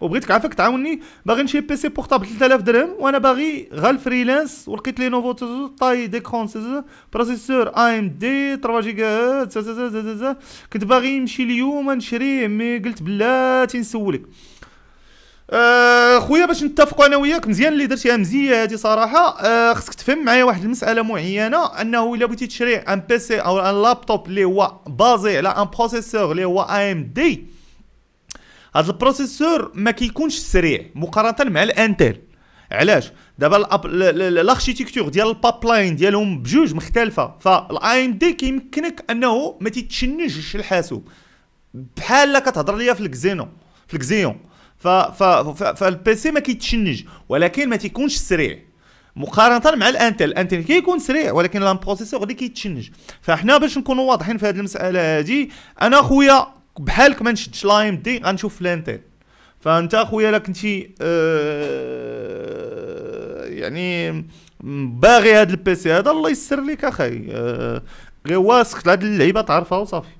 وبغيتك عافاك تعاوني باغي نشري بيسي بورتابل 3000 درهم وانا باغي غا الفريلانس ولقيت لي نوفو طاي ديكرون بروسيسور اي ام دي 3 جيجا كنت باغي نمشي اليوم نشريه مي قلت بلاتي نسولك آه، خويا باش نتفقوا انا وياك مزيان اللي درتيها مزيه هذه صراحه آه، خصك تفهم معايا واحد المساله معينه انه الا بغيتي تشري ان بيسي او ان لابتوب اللي هو بازي على ان بروسيسور اللي هو اي ام دي هذا البروسيسور ما كيكونش سريع مقارنه مع الانتل علاش دابا الاركتيكتور ديال البابلاين ديالهم بجوج مختلفه فالاي ام دي كيمكنك انه ما تيتشنجش الحاسوب بحال كتهضر ليا في الكزينو في الكزيون ف ف فالبيسي ما كيتشنج ولكن ما تيكونش سريع مقارنه مع الانتل الانتل كيكون سريع ولكن البروسيسور اللي كيتشنج فاحنا باش نكونوا واضحين في هذه المساله هذه انا خويا بحالك ما نشدش ام دي غنشوف لانتين فانت اخويا لك كنتي أه يعني باغي هاد البيسي هذا الله يسر لك اخي أه غير واسخ لهاد اللعيبه تعرفها وصافي